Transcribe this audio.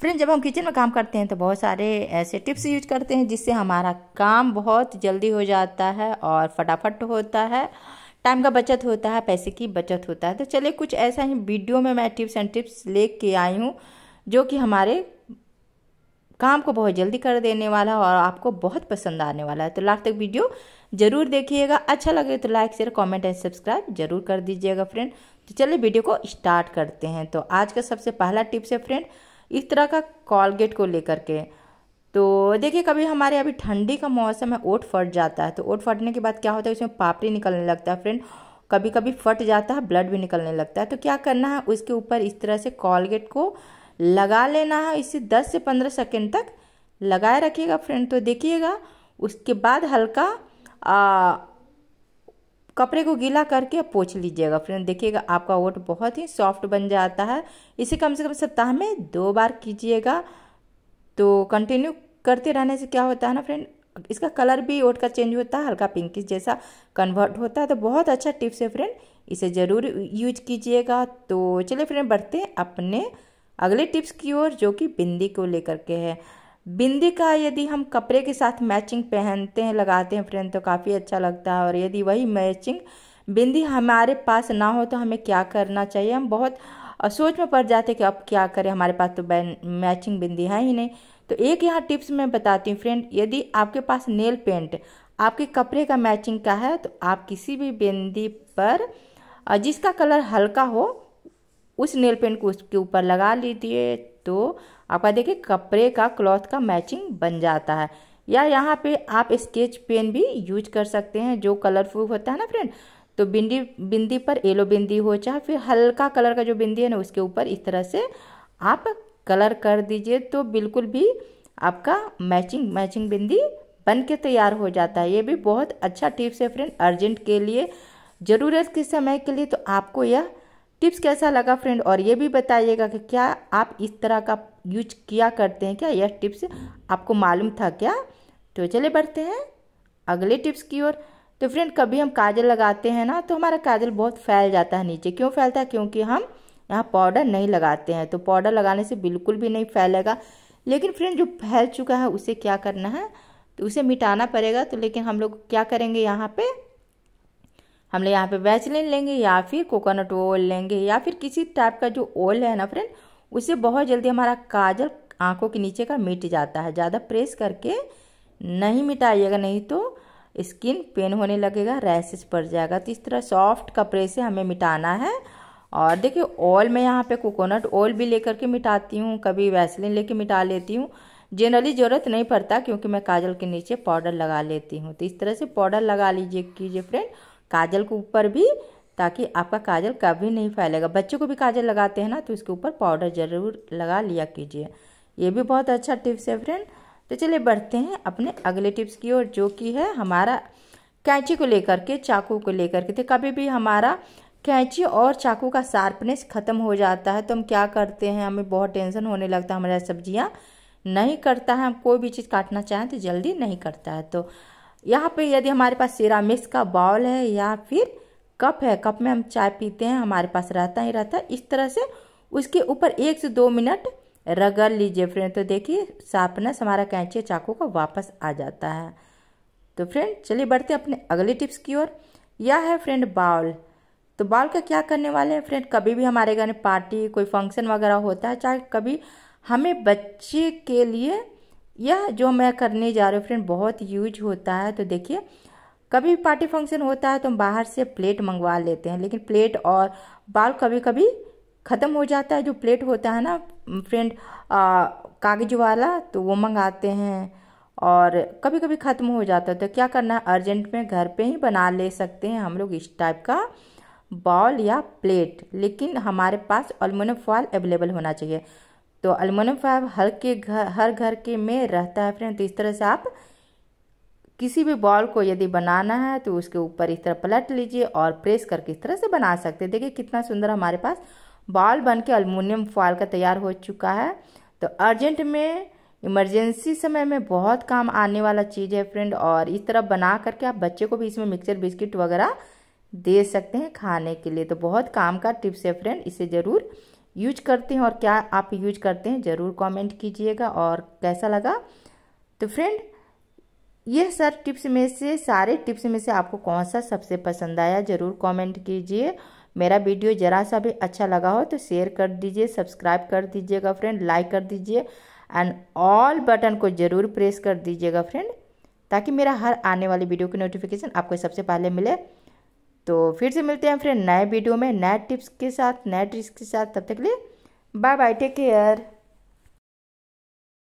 friend जब हम kitchen में काम करते हैं तो बहुत सारे ऐसे टिप्स यूज करते हैं जिससे हमारा काम बहुत जल्दी हो जाता है और फटाफट होता है टाइम का बचत होता है पैसे की बचत होता है तो चलिए कुछ ऐसा ही वीडियो में मैं टिप्स एंड टिप्स ले के आई हूँ जो कि हमारे काम को बहुत जल्दी कर देने वाला और आपको बहुत पसंद आने वाला है तो लास्ट तक वीडियो ज़रूर देखिएगा अच्छा लगे तो like share comment and subscribe जरूर कर दीजिएगा फ्रेंड तो चलिए वीडियो को स्टार्ट करते हैं तो आज का सबसे पहला टिप्स है फ्रेंड इस तरह का कॉलगेट को लेकर के तो देखिए कभी हमारे अभी ठंडी का मौसम है ओट फट जाता है तो ओट फटने के बाद क्या होता है उसमें पापड़ी निकलने लगता है फ्रेंड कभी कभी फट जाता है ब्लड भी निकलने लगता है तो क्या करना है उसके ऊपर इस तरह से कॉलगेट को लगा लेना है इसे 10 से 15 सेकेंड तक लगाए रखिएगा फ्रेंड तो देखिएगा उसके बाद हल्का कपड़े को गीला करके पोछ लीजिएगा फ्रेंड देखिएगा आपका ओट बहुत ही सॉफ्ट बन जाता है इसे कम से कम सप्ताह में दो बार कीजिएगा तो कंटिन्यू करते रहने से क्या होता है ना फ्रेंड इसका कलर भी ओट का चेंज होता है हल्का पिंकिश जैसा कन्वर्ट होता है तो बहुत अच्छा टिप्स है फ्रेंड इसे ज़रूर यूज कीजिएगा तो चलिए फ्रेंड बढ़ते हैं अपने अगले टिप्स की ओर जो कि बिंदी को लेकर के है बिंदी का यदि हम कपड़े के साथ मैचिंग पहनते हैं लगाते हैं फ्रेंड तो काफ़ी अच्छा लगता है और यदि वही मैचिंग बिंदी हमारे पास ना हो तो हमें क्या करना चाहिए हम बहुत सोच में पड़ जाते हैं कि अब क्या करें हमारे पास तो मैचिंग बिंदी है ही नहीं तो एक यहाँ टिप्स मैं बताती हूँ फ्रेंड यदि आपके पास नेल पेंट आपके कपड़े का मैचिंग का है तो आप किसी भी बिंदी पर जिसका कलर हल्का हो उस नेल पेंट को उसके ऊपर लगा लीजिए तो आपका देखिए कपड़े का क्लॉथ का मैचिंग बन जाता है या यहाँ पे आप स्केच पेन भी यूज कर सकते हैं जो कलरफुल होता है ना फ्रेंड तो बिंदी बिंदी पर येलो बिंदी हो चाहे फिर हल्का कलर का जो बिंदी है ना उसके ऊपर इस तरह से आप कलर कर दीजिए तो बिल्कुल भी आपका मैचिंग मैचिंग बिंदी बन के तैयार हो जाता है ये भी बहुत अच्छा टिप्स है फ्रेंड अर्जेंट के लिए ज़रूरत के समय के लिए तो आपको यह टिप्स कैसा लगा फ्रेंड और ये भी बताइएगा कि क्या आप इस तरह का यूज किया करते हैं क्या यह टिप्स आपको मालूम था क्या तो चले बढ़ते हैं अगले टिप्स की ओर तो फ्रेंड कभी हम काजल लगाते हैं ना तो हमारा काजल बहुत फैल जाता है नीचे क्यों फैलता है क्योंकि हम यहाँ पाउडर नहीं लगाते हैं तो पाउडर लगाने से बिल्कुल भी नहीं फैलेगा लेकिन फ्रेंड जो फैल चुका है उसे क्या करना है तो उसे मिटाना पड़ेगा तो लेकिन हम लोग क्या करेंगे यहाँ पर हम लोग यहाँ पे वैसलिन लेंगे या फिर कोकोनट ऑयल लेंगे या फिर किसी टाइप का जो ऑयल है ना फ्रेंड उससे बहुत जल्दी हमारा काजल आंखों के नीचे का मिट जाता है ज़्यादा प्रेस करके नहीं मिटाइएगा नहीं तो स्किन पेन होने लगेगा रैसेस पड़ जाएगा तो इस तरह सॉफ्ट कपड़े से हमें मिटाना है और देखिए ऑयल मैं यहाँ पे कोकोनट ऑयल भी लेकर के मिटाती हूँ कभी वैसलिन लेके मिटा लेती हूँ जनरली ज़रूरत नहीं पड़ता क्योंकि मैं काजल के नीचे पाउडर लगा लेती हूँ तो इस तरह से पाउडर लगा लीजिए कीजिए फ्रेंड काजल के ऊपर भी ताकि आपका काजल कभी नहीं फैलेगा बच्चों को भी काजल लगाते हैं ना तो इसके ऊपर पाउडर ज़रूर लगा लिया कीजिए ये भी बहुत अच्छा टिप्स है फ्रेंड तो चलिए बढ़ते हैं अपने अगले टिप्स की ओर जो कि है हमारा कैंची को लेकर के चाकू को लेकर के तो कभी भी हमारा कैंची और चाकू का शार्पनेस ख़त्म हो जाता है तो हम क्या करते हैं हमें बहुत टेंशन होने लगता है हमारा सब्जियाँ नहीं करता है हम कोई भी चीज़ काटना चाहें तो जल्दी नहीं करता है तो यहाँ पे यदि हमारे पास सिरामिक्स का बाउल है या फिर कप है कप में हम चाय पीते हैं हमारे पास रहता ही रहता है इस तरह से उसके ऊपर एक से दो मिनट रगड़ लीजिए फ्रेंड तो देखिए सापनस हमारा कैंची चाकू का वापस आ जाता है तो फ्रेंड चलिए बढ़ते अपने अगले टिप्स की ओर यह है फ्रेंड बाउल तो बाउल का क्या करने वाले हैं फ्रेंड कभी भी हमारे घर में पार्टी कोई फंक्शन वगैरह होता है चाहे कभी हमें बच्चे के लिए यह जो मैं करने जा रही हूँ फ्रेंड बहुत यूज होता है तो देखिए कभी भी पार्टी फंक्शन होता है तो हम बाहर से प्लेट मंगवा लेते हैं लेकिन प्लेट और बाल कभी कभी ख़त्म हो जाता है जो प्लेट होता है ना फ्रेंड कागज वाला तो वो मंगाते हैं और कभी कभी ख़त्म हो जाता है तो क्या करना है अर्जेंट में घर पे ही बना ले सकते हैं हम लोग इस टाइप का बॉल या प्लेट लेकिन हमारे पास अलमोनियम फॉल अवेलेबल होना चाहिए तो अलमोनियम फाइव हर के घर हर घर के में रहता है फ्रेंड तो इस तरह से आप किसी भी बॉल को यदि बनाना है तो उसके ऊपर इस तरह पलट लीजिए और प्रेस करके इस तरह से बना सकते हैं देखिए कितना सुंदर हमारे पास बॉल बन के अलमोनियम फॉल का तैयार हो चुका है तो अर्जेंट में इमरजेंसी समय में बहुत काम आने वाला चीज़ है फ्रेंड और इस तरह बना करके आप बच्चे को भी इसमें मिक्सर बिस्किट वगैरह दे सकते हैं खाने के लिए तो बहुत काम का टिप्स है फ्रेंड इसे ज़रूर यूज करते हैं और क्या आप यूज करते हैं ज़रूर कमेंट कीजिएगा और कैसा लगा तो फ्रेंड यह सर टिप्स में से सारे टिप्स में से आपको कौन सा सबसे पसंद आया ज़रूर कमेंट कीजिए मेरा वीडियो ज़रा सा भी अच्छा लगा हो तो शेयर कर दीजिए सब्सक्राइब कर दीजिएगा फ्रेंड लाइक कर दीजिए एंड ऑल बटन को ज़रूर प्रेस कर दीजिएगा फ्रेंड ताकि मेरा हर आने वाली वीडियो की नोटिफिकेशन आपको सबसे पहले मिले तो फिर से मिलते हैं फ्रेंड नए वीडियो में नए टिप्स के साथ नए ट्रिक्स के साथ तब तक के लिए बाय बाय टेक केयर